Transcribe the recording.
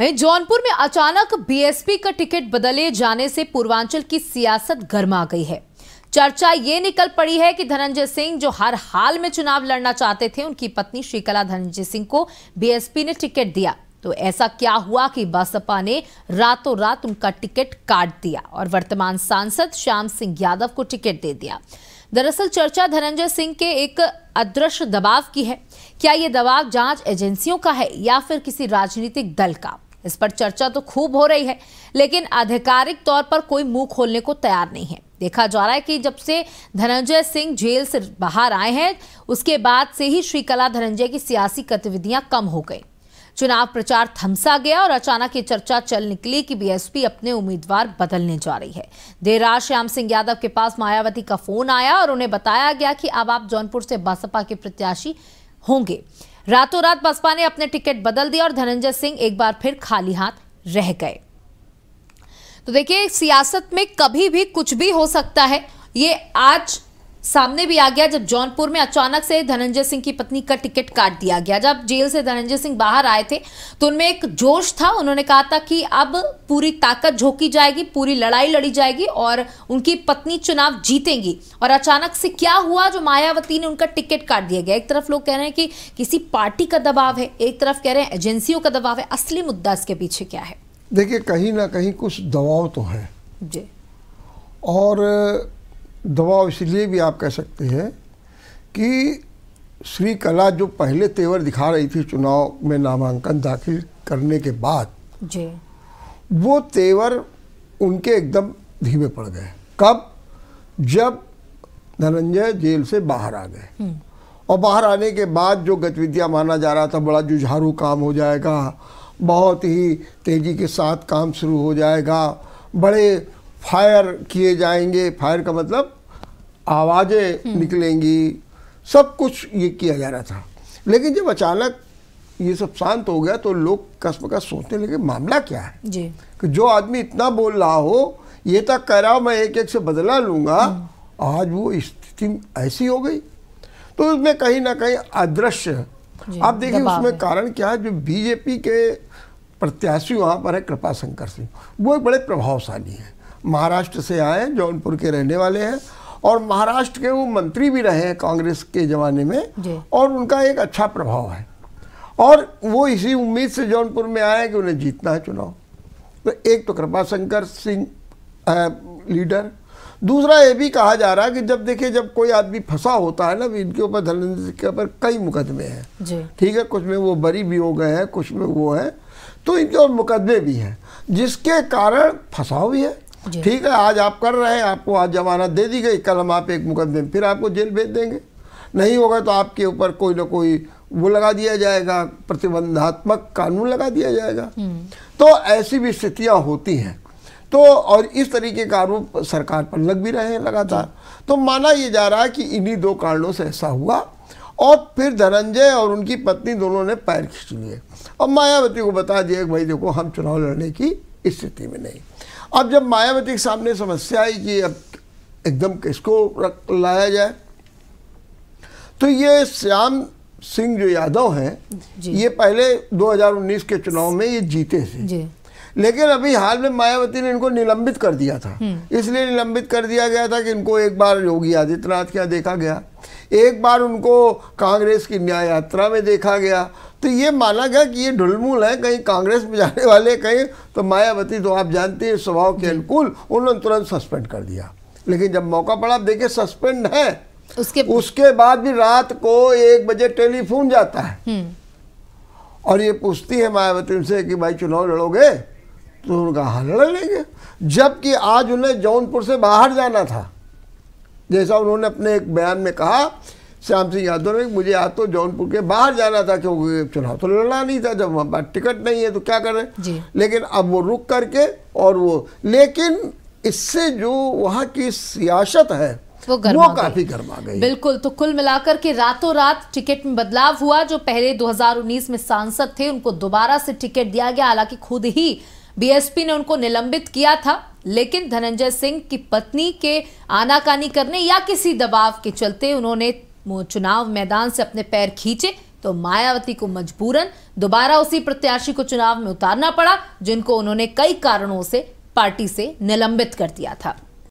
वहीं जौनपुर में अचानक बीएसपी का टिकट बदले जाने से पूर्वांचल की सियासत गर्मा गई है चर्चा ये निकल पड़ी है कि धनंजय सिंह जो हर हाल में चुनाव लड़ना चाहते थे उनकी पत्नी श्रीकला धनंजय सिंह को बीएसपी ने टिकट दिया तो ऐसा क्या हुआ कि बसपा ने रातों रात उनका टिकट काट दिया और वर्तमान सांसद श्याम सिंह यादव को टिकट दे दिया दरअसल चर्चा धनंजय सिंह के एक अदृश्य दबाव की है क्या ये दबाव जांच एजेंसियों का है या फिर किसी राजनीतिक दल का इस पर चर्चा तो खूब हो रही है लेकिन आधिकारिक तौर पर कोई मुंह खोलने को तैयार नहीं है देखा जा रहा है कि जब से धनंजय सिंह जेल से बाहर आए हैं उसके बाद से ही श्रीकला धनंजय की सियासी गतिविधियां कम हो गई चुनाव प्रचार थमसा गया और अचानक ये चर्चा चल निकली कि बीएसपी अपने उम्मीदवार बदलने जा रही है देर रात श्याम सिंह यादव के पास मायावती का फोन आया और उन्हें बताया गया कि अब आप जौनपुर से बसपा के प्रत्याशी होंगे रातों रात बसपा ने अपने टिकट बदल दिया और धनंजय सिंह एक बार फिर खाली हाथ रह गए तो देखिए सियासत में कभी भी कुछ भी हो सकता है ये आज सामने भी आ गया जब जौनपुर में अचानक से धनंजय सिंह की पत्नी का टिकट काट दिया गया जब जेल से धनंजय सिंह बाहर आए थे तो उनमें एक जोश था उन्होंने कहा था कि अब पूरी ताकत झोंकी जाएगी पूरी लड़ाई लड़ी जाएगी और उनकी पत्नी चुनाव जीतेंगी और अचानक से क्या हुआ जो मायावती ने उनका टिकट काट दिया गया एक तरफ लोग कह रहे हैं कि किसी पार्टी का दबाव है एक तरफ कह रहे हैं एजेंसियों का दबाव है असली मुद्दा इसके पीछे क्या है देखिए कहीं ना कहीं कुछ दबाव तो है जी और दबाव इसलिए भी आप कह सकते हैं कि श्री कला जो पहले तेवर दिखा रही थी चुनाव में नामांकन दाखिल करने के बाद जी वो तेवर उनके एकदम धीमे पड़ गए कब जब धनंजय जेल से बाहर आ गए हम्म। और बाहर आने के बाद जो गतिविधियां माना जा रहा था बड़ा जुझारू काम हो जाएगा बहुत ही तेज़ी के साथ काम शुरू हो जाएगा बड़े फायर किए जाएंगे फायर का मतलब आवाज़ें हम्म। निकलेंगी सब कुछ ये किया जा रहा था लेकिन जब अचानक ये सब शांत हो गया तो लोग कस का सोचने लगे मामला क्या है जी। कि जो आदमी इतना बोल रहा हो ये तक कह रहा मैं एक एक से बदला लूंगा हम्म। आज वो स्थिति ऐसी हो गई तो उसमें कहीं ना कहीं अदृश्य आप देखिए उसमें कारण क्या है जो बीजेपी के प्रत्याशी वहाँ पर है कृपा शंकर सिंह वो एक बड़े प्रभावशाली हैं महाराष्ट्र से आए जौनपुर के रहने वाले हैं और महाराष्ट्र के वो मंत्री भी रहे हैं कांग्रेस के ज़माने में और उनका एक अच्छा प्रभाव है और वो इसी उम्मीद से जौनपुर में आए कि उन्हें जीतना है चुनाव तो एक तो कृपा शंकर सिंह लीडर दूसरा ये भी कहा जा रहा है कि जब देखिए जब कोई आदमी फंसा होता है ना तो इनके ऊपर धर्मेंद्र सिंह के ऊपर कई मुकदमे हैं ठीक है कुछ में वो बरी भी हो गए हैं कुछ में वो है तो इनके और मुकदमे भी हैं जिसके कारण फंसाव भी है ठीक है आज आप कर रहे हैं आपको आज जमानत दे दी गई कल हम आप एक मुकदमे फिर आपको जेल भेज देंगे नहीं होगा तो आपके ऊपर कोई ना कोई वो लगा दिया जाएगा प्रतिबंधात्मक कानून लगा दिया जाएगा हम्म। तो ऐसी भी स्थितियाँ होती हैं तो और इस तरीके का आरोप सरकार पर लग भी रहे हैं लगातार तो माना यह जा रहा है कि इन्हीं दो कारणों से ऐसा हुआ और फिर धनंजय और उनकी पत्नी दोनों ने पैर खींच लिए और मायावती को बता दिया भाई देखो हम चुनाव लड़ने की स्थिति में नहीं अब जब मायावती के सामने समस्या आई कि अब एकदम किसको रख लाया जाए तो ये श्याम सिंह जो यादव हैं ये पहले 2019 के चुनाव में ये जीते थे लेकिन अभी हाल में मायावती ने इनको निलंबित कर दिया था हम्म। इसलिए निलंबित कर दिया गया था कि इनको एक बार योगी आदित्यनाथ के देखा गया एक बार उनको कांग्रेस की न्याय यात्रा में देखा गया तो ये माना गया कि ये ढुलमुल है कहीं कांग्रेस में जाने वाले कहीं तो मायावती तो आप जानते हैं स्वभाव के अनुकूल उन्होंने तुरंत सस्पेंड कर दिया लेकिन जब मौका पड़ा आप देखिए सस्पेंड है उसके उसके बाद भी रात को एक बजे टेलीफोन जाता है हम्म। और ये पूछती है मायावती उनसे कि भाई चुनाव लड़ोगे तो उनका हाल लड़ लेंगे जबकि आज उन्हें जौनपुर से बाहर जाना था जैसा उन्होंने अपने एक बयान में कहा श्याम सिंह यादव ने मुझे आज तो जौनपुर के बाहर जाना था क्योंकि चुनाव तो लड़ना नहीं था जब वहाँ पर टिकट नहीं है तो क्या करें लेकिन अब वो रुक करके और वो लेकिन इससे जो वहाँ की सियासत है वो, गर्मा वो काफी गर्मा गई बिल्कुल तो कुल मिलाकर के रातों रात टिकट में बदलाव हुआ जो पहले 2019 में सांसद थे उनको दोबारा से टिकट दिया गया हालांकि खुद ही बीएसपी ने उनको निलंबित किया था लेकिन धनंजय सिंह की पत्नी के आनाकानी करने या किसी दबाव के चलते उन्होंने चुनाव मैदान से अपने पैर खींचे तो मायावती को मजबूरन दोबारा उसी प्रत्याशी को चुनाव में उतारना पड़ा जिनको उन्होंने कई कारणों से पार्टी से निलंबित कर दिया था